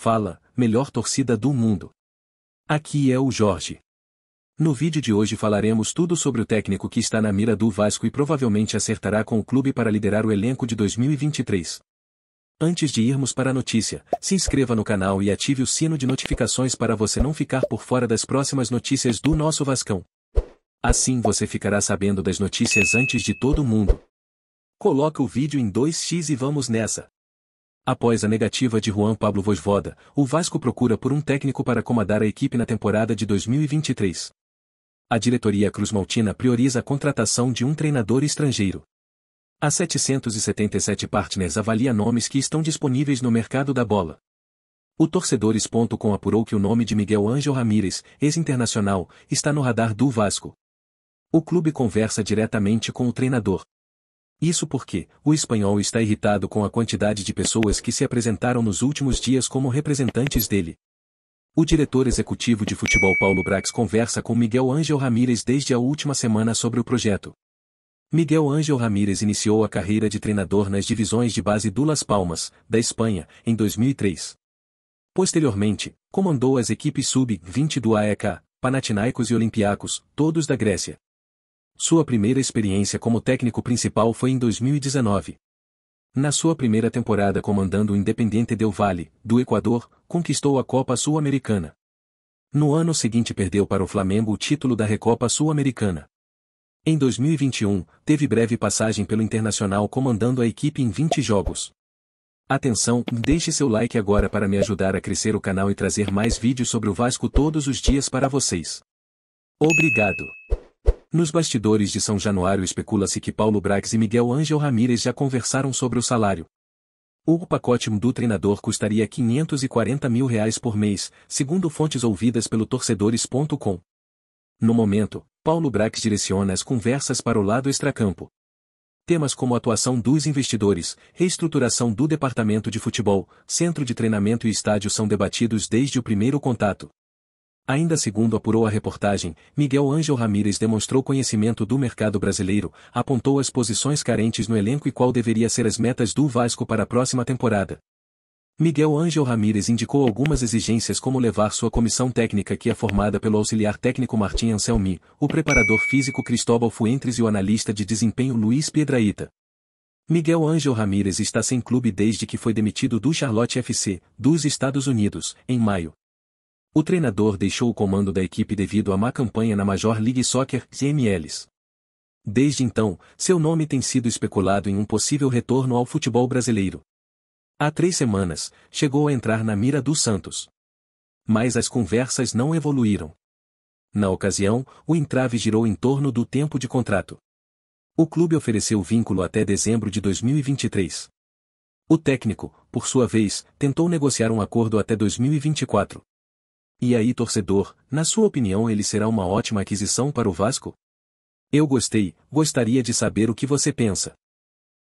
Fala, melhor torcida do mundo. Aqui é o Jorge. No vídeo de hoje falaremos tudo sobre o técnico que está na mira do Vasco e provavelmente acertará com o clube para liderar o elenco de 2023. Antes de irmos para a notícia, se inscreva no canal e ative o sino de notificações para você não ficar por fora das próximas notícias do nosso Vascão. Assim você ficará sabendo das notícias antes de todo mundo. Coloca o vídeo em 2x e vamos nessa! Após a negativa de Juan Pablo Voivoda, o Vasco procura por um técnico para comandar a equipe na temporada de 2023. A diretoria Maltina prioriza a contratação de um treinador estrangeiro. A 777 partners avalia nomes que estão disponíveis no mercado da bola. O torcedores.com apurou que o nome de Miguel Ângel Ramírez, ex-internacional, está no radar do Vasco. O clube conversa diretamente com o treinador. Isso porque, o espanhol está irritado com a quantidade de pessoas que se apresentaram nos últimos dias como representantes dele. O diretor executivo de futebol Paulo Brax conversa com Miguel Ángel Ramírez desde a última semana sobre o projeto. Miguel Ángel Ramírez iniciou a carreira de treinador nas divisões de base do Las Palmas, da Espanha, em 2003. Posteriormente, comandou as equipes sub-20 do AEK, Panathinaikos e Olympiacos, todos da Grécia. Sua primeira experiência como técnico principal foi em 2019. Na sua primeira temporada comandando o Independiente Del Valle, do Equador, conquistou a Copa Sul-Americana. No ano seguinte perdeu para o Flamengo o título da Recopa Sul-Americana. Em 2021, teve breve passagem pelo Internacional comandando a equipe em 20 jogos. Atenção, deixe seu like agora para me ajudar a crescer o canal e trazer mais vídeos sobre o Vasco todos os dias para vocês. Obrigado! Nos bastidores de São Januário especula-se que Paulo Brax e Miguel Ângel Ramírez já conversaram sobre o salário. O pacote do treinador custaria 540 mil reais por mês, segundo fontes ouvidas pelo torcedores.com. No momento, Paulo Brax direciona as conversas para o lado extracampo. Temas como atuação dos investidores, reestruturação do departamento de futebol, centro de treinamento e estádio são debatidos desde o primeiro contato. Ainda segundo apurou a reportagem, Miguel Ângel Ramírez demonstrou conhecimento do mercado brasileiro, apontou as posições carentes no elenco e qual deveria ser as metas do Vasco para a próxima temporada. Miguel Ângel Ramírez indicou algumas exigências como levar sua comissão técnica que é formada pelo auxiliar técnico Martim Anselmi, o preparador físico Cristóbal Fuentes e o analista de desempenho Luiz Piedraíta. Miguel Ângel Ramírez está sem clube desde que foi demitido do Charlotte FC, dos Estados Unidos, em maio, o treinador deixou o comando da equipe devido à má campanha na Major League Soccer (MLS). Desde então, seu nome tem sido especulado em um possível retorno ao futebol brasileiro. Há três semanas, chegou a entrar na mira do Santos. Mas as conversas não evoluíram. Na ocasião, o entrave girou em torno do tempo de contrato. O clube ofereceu vínculo até dezembro de 2023. O técnico, por sua vez, tentou negociar um acordo até 2024. E aí torcedor, na sua opinião ele será uma ótima aquisição para o Vasco? Eu gostei, gostaria de saber o que você pensa.